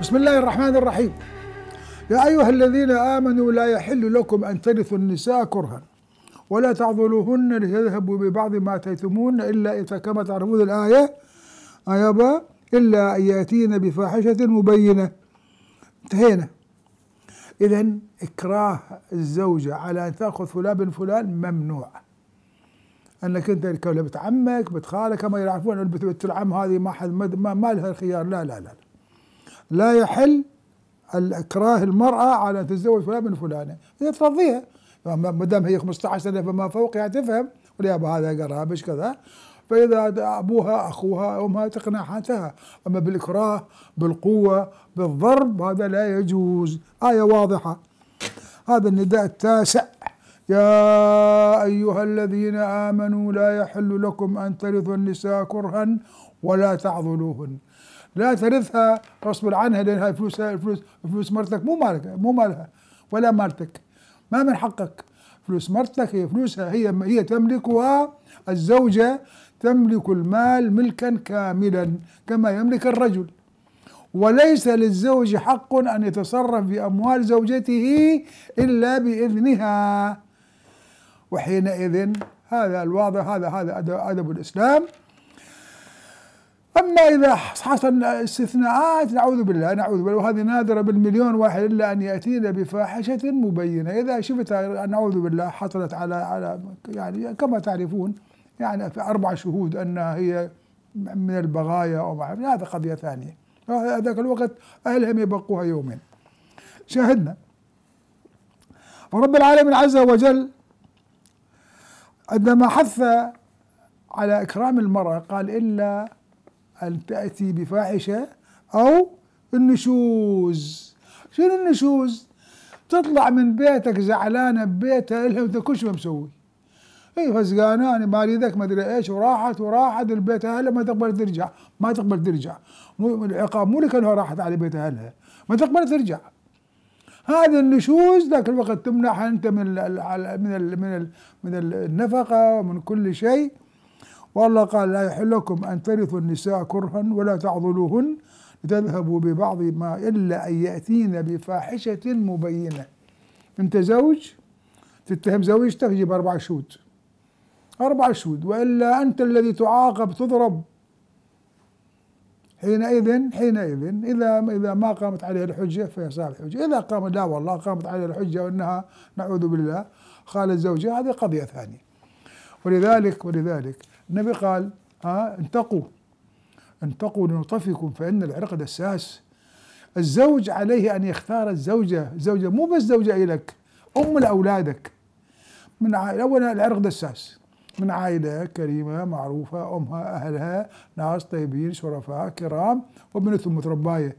بسم الله الرحمن الرحيم يا أيها الذين آمنوا لا يحل لكم أن ترثوا النساء كرها ولا تعضلوهن لتذهبوا ببعض ما أتيتمون إلا إذا كما تعرفون الآية أيبا إلا أن يأتين بفاحشة مبينة انتهينا إذا إكراه الزوجة على أن تأخذ فلان بن فلان ممنوع أنك أنت بنت عمك بنت خالك كما يعرفون بنت العم هذه ما حد ما لها الخيار لا لا لا لا يحل الاكراه المراه على تزوج فلان من فلانه هي ترضيها ما دام هي 15 سنه فما فوق يعني تفهم واليابا هذا قرابش كذا فاذا ابوها اخوها امها تقنع انتهى اما بالاكراه بالقوه بالضرب هذا لا يجوز ايه واضحه هذا النداء التاسع يا ايها الذين امنوا لا يحل لكم ان ترثوا النساء كرها ولا تعضلوهن لا ترثها غصب عنها لانها فلوس فلوس فلوس مرتك مو مالك مو مالها ولا مالتك ما من حقك فلوس مرتك هي فلوسها هي هي تملكها الزوجه تملك المال ملكا كاملا كما يملك الرجل وليس للزوج حق ان يتصرف في اموال زوجته الا باذنها وحينئذ هذا الواضح هذا هذا ادب الاسلام أما إذا حصل استثناءات نعوذ بالله نعوذ بالله وهذه نادرة بالمليون واحد إلا أن يأتينا بفاحشة مبينة إذا شفتها نعوذ بالله حصلت على على يعني كما تعرفون يعني في أربع شهود أنها هي من البغايا أو ما هذا قضية ثانية هذاك الوقت أهلهم يبقوها يومين شاهدنا فرب العالمين عز وجل عندما حث على إكرام المرأة قال إلا أن تأتي بفاحشة أو النشوز شنو النشوز تطلع من بيتك زعلانة ببيتها إلا أنت كل شيء مسوي هي إيه، فزقانة أنا مال ما أدري إيش وراحت وراحت البيت أهلها ما تقبل ترجع ما تقبل ترجع مو العقاب مو لك أنها راحت على بيت أهلها ما تقبل ترجع هذا النشوز ذاك الوقت تمنعها انت من الـ من الـ من الـ من النفقه ومن كل شيء والله قال لا يحل لكم أن ترثوا النساء كرها ولا تعضلوهن لتذهبوا ببعض ما إلا أن يأتين بفاحشة مبينة أنت زوج تتهم زوجتك يجيب أربع شهود أربع شهود وإلا أنت الذي تعاقب تضرب حينئذ حينئذ إذا إذا ما قامت عليه الحجة فهي صار الحجة إذا قام لا والله قامت عليه الحجة وأنها نعوذ بالله خالد زوجها هذه قضية ثانية ولذلك ولذلك النبي قال ها آه، انتقوا انتقوا لنطفكم فإن العرق دساس الزوج عليه أن يختار الزوجة الزوجة مو بس زوجة لك أم لأولادك من عائلة أولا العرق دساس من عائلة كريمة معروفة أمها أهلها ناس طيبين شرفاء كرام ومن ثم ترباية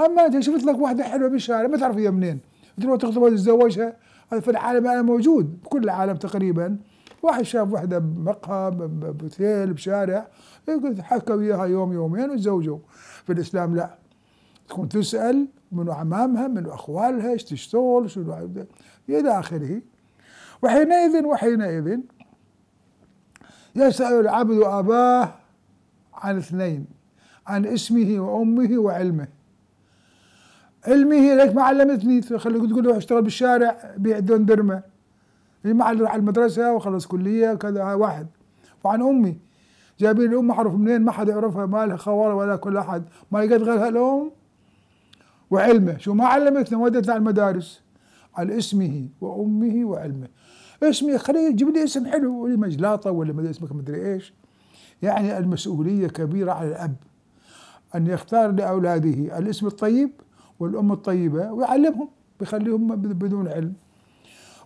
أما أنت شفت لك واحدة حلوة بالشارع ما تعرف هي منين تروح تخطبها تتزوجها هذا في العالم أنا موجود بكل العالم تقريبا واحد شاف وحده بمقهى بوتيل بشارع حكى وياها يوم يومين وتزوجوا في الاسلام لا تكون تسال منو عمامها منو اخوالها ايش تشتغل شنو الى اخره وحينئذ وحينئذ يسال العبد اباه عن اثنين عن اسمه وامه وعلمه علمه لك ما علمتني خليك تقول له اشتغل بالشارع بيع دون درمه مع راح المدرسه وخلص كليه كذا آه، واحد وعن امي جايبين الام اعرف منين ما حد يعرفها ما لها خوال ولا كل احد ما لقيت غيرها الام وعلمه شو ما علمتنا ودتنا على المدارس على اسمه وامه وعلمه اسمي خليه جيب لي اسم حلو ولا مجلاطه ولا ما اسمك مدري ايش يعني المسؤوليه كبيره على الاب ان يختار لاولاده الاسم الطيب والام الطيبه ويعلمهم بيخليهم بدون علم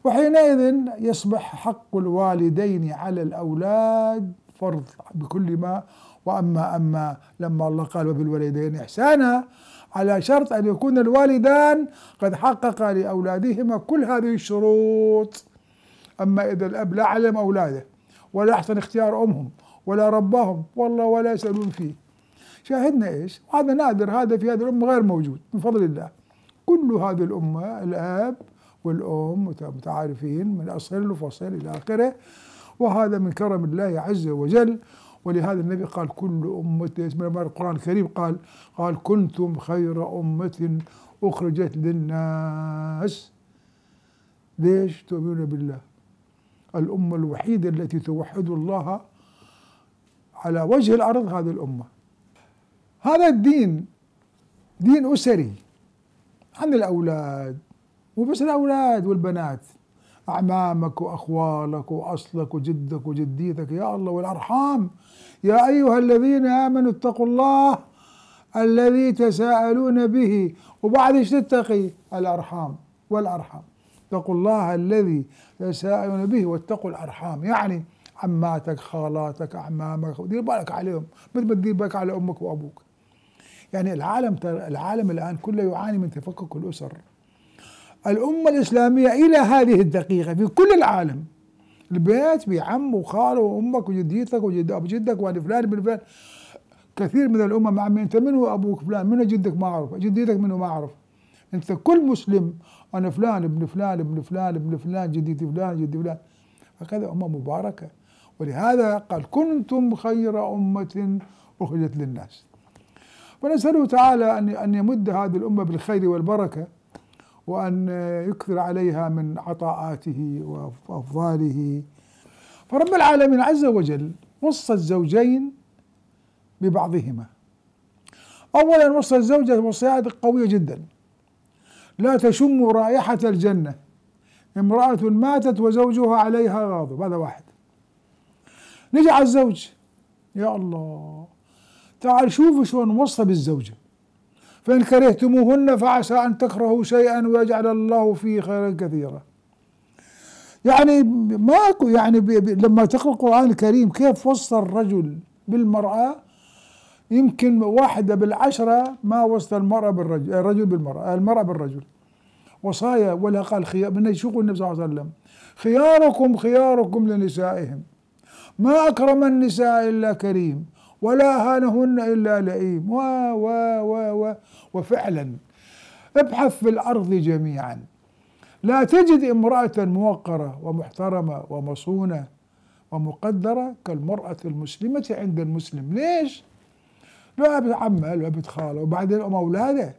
وحينئذ يصبح حق الوالدين على الأولاد فرض بكل ما وأما أما لما الله قال وبالوالدين إحسانا على شرط أن يكون الوالدان قد حققا لأولادهما كل هذه الشروط أما إذا الأب لا علم أولاده ولا أحسن اختيار أمهم ولا رباهم والله ولا يسألون فيه شاهدنا إيش وهذا نادر هذا في هذه الأمة غير موجود من فضل الله كل هذه الأمة الآب والأم متعارفين من أصل وفصل إلى آخره وهذا من كرم الله عز وجل ولهذا النبي قال كل أمة القرآن الكريم قال قال كنتم خير أمة أخرجت للناس ليش تؤمنون بالله الأمة الوحيدة التي توحد الله على وجه الأرض هذه الأمة هذا الدين دين أسري عن الأولاد ومش الأولاد والبنات أعمامك وأخوالك وأصلك وجدك وجديتك يا الله والأرحام يا أيها الذين آمنوا اتقوا الله الذي تساءلون به وبعد ايش تتقي الأرحام والأرحام اتقوا الله الذي تساءلون به واتقوا الأرحام يعني عماتك خالاتك أعمامك دير بالك عليهم مثل ما تدير بالك على أمك وأبوك يعني العالم العالم الآن كله يعاني من تفكك الأسر الأمة الإسلامية إلى هذه الدقيقة في كل العالم البيت بعم وخال وأمك وجديتك وجد أبو جدك وأنا فلان بن فلان كثير من الأمة مع من أنت من هو أبوك فلان من جدك ما أعرف جديتك منه ما أعرف أنت كل مسلم أنا فلان ابن فلان ابن فلان ابن فلان جديتي فلان جدي فلان هكذا أمة مباركة ولهذا قال كنتم خير أمة أخرجت للناس فنسأله تعالى أن أن يمد هذه الأمة بالخير والبركة وأن يكثر عليها من عطاءاته وأفضاله فرب العالمين عز وجل وصى الزوجين ببعضهما أولا وصى الزوجة وصيات قوية جدا لا تشم رائحة الجنة امرأة ماتت وزوجها عليها غاضب هذا واحد نجع على الزوج يا الله تعال شوفوا شلون وصى بالزوجة فإن كرهتموهن فعسى أن تكرهوا شيئا ويجعل الله فيه خيرا كثيرا يعني ماكو يعني لما تقرأ القرآن الكريم كيف وصى الرجل بالمرأة يمكن واحدة بالعشرة ما وصى المرأة بالرجل الرجل بالمرأة المرأة بالرجل وصايا ولا قال خيار من النبي صلى الله عليه وسلم خياركم خياركم لنسائهم ما أكرم النساء إلا كريم ولا هانهن إلا لئيم و و و و وفعلا ابحث في الأرض جميعا لا تجد امرأة موقرة ومحترمة ومصونة ومقدرة كالمرأة المسلمة عند المسلم ليش؟ لا أبي عمه لا أبي خاله وبعدين أم أولاده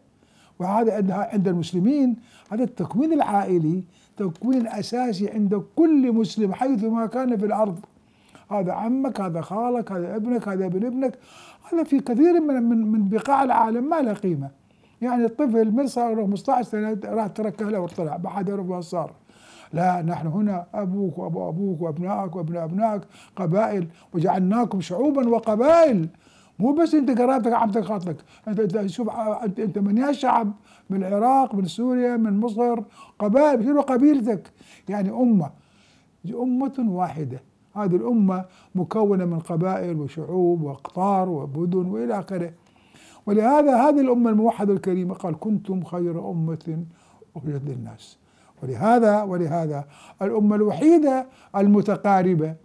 وهذا عند المسلمين هذا التكوين العائلي تكوين أساسي عند كل مسلم حيثما كان في الأرض هذا عمك هذا خالك هذا ابنك هذا ابن ابنك هذا في كثير من من من بقاع العالم ما له قيمه يعني الطفل من صار له 15 سنه راح ترك اهله وطلع ما حد يعرف وين صار لا نحن هنا ابوك وابو ابوك وابنائك وابن ابنائك قبائل وجعلناكم شعوبا وقبائل مو بس انت قرابتك عمتك خاطرك انت انت شوف انت, انت من يا شعب من العراق من سوريا من مصر قبائل شنو قبيلتك يعني امه امه واحده هذه الأمة مكونة من قبائل وشعوب وأقطار ومدن وإلى آخره ولهذا هذه الأمة الموحدة الكريمة قال كنتم خير أمة أخرجت للناس ولهذا ولهذا الأمة الوحيدة المتقاربة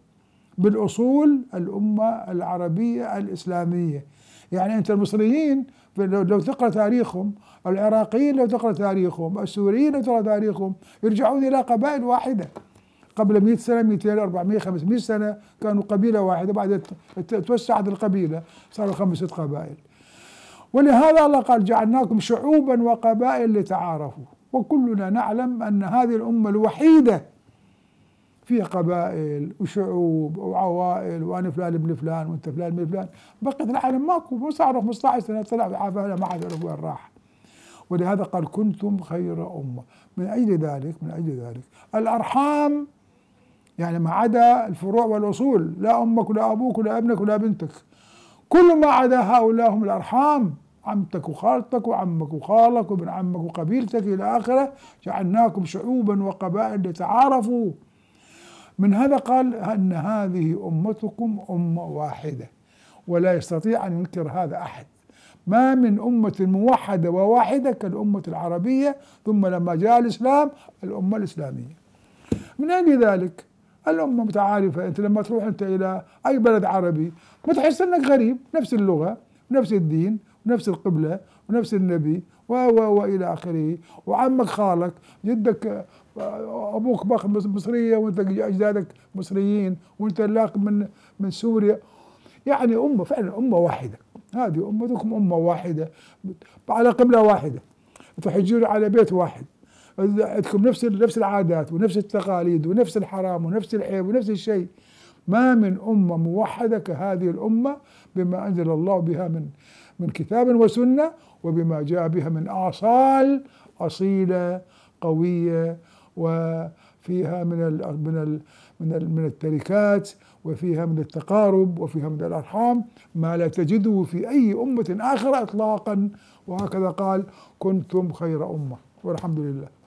بالأصول الأمة العربية الإسلامية يعني أنت المصريين لو تقرأ تاريخهم العراقيين لو تقرأ تاريخهم السوريين لو تقرأ تاريخهم يرجعون إلى قبائل واحدة قبل 100 سنه 200 400 500 سنه كانوا قبيله واحده بعد توسعت القبيله صاروا خمسه قبائل ولهذا الله قال جعلناكم شعوبا وقبائل لتعارفوا وكلنا نعلم ان هذه الامه الوحيده فيها قبائل وشعوب وعوائل وانا فلان ابن فلان وانت فلان ابن فلان بقيه العالم ماكو ما صار 15 سنه طلع ما حد يعرف وين راح ولهذا قال كنتم خير امه من اجل ذلك من اجل ذلك الارحام يعني ما عدا الفروع والأصول لا أمك ولا أبوك ولا ابنك ولا بنتك كل ما عدا هؤلاء هم الأرحام عمتك وخالتك وعمك وخالك وابن عمك وقبيلتك إلى آخره جعلناكم شعوبا وقبائل لتعارفوا من هذا قال أن هذه أمتكم أمة واحدة ولا يستطيع أن ينكر هذا أحد ما من أمة موحدة وواحدة كالأمة العربية ثم لما جاء الإسلام الأمة الإسلامية من أجل ذلك الأمة متعارفة أنت لما تروح أنت إلى أي بلد عربي ما تحس أنك غريب نفس اللغة ونفس الدين ونفس القبلة ونفس النبي و و وإلى آخره وعمك خالك جدك آه، أبوك بخ مصرية وأنت أجدادك مصريين وأنت لاق من من سوريا يعني أمة فعلا أمة واحدة هذه أمتكم أمة واحدة على قبلة واحدة تحجون على بيت واحد عندكم نفس نفس العادات ونفس التقاليد ونفس الحرام ونفس العيب ونفس الشيء ما من أمة موحدة كهذه الأمة بما أنزل الله بها من من كتاب وسنة وبما جاء بها من أعصال أصيلة قوية وفيها من الـ من الـ من الـ من التركات وفيها من التقارب وفيها من الأرحام ما لا تجده في أي أمة آخرة إطلاقا وهكذا قال كنتم خير أمة والحمد لله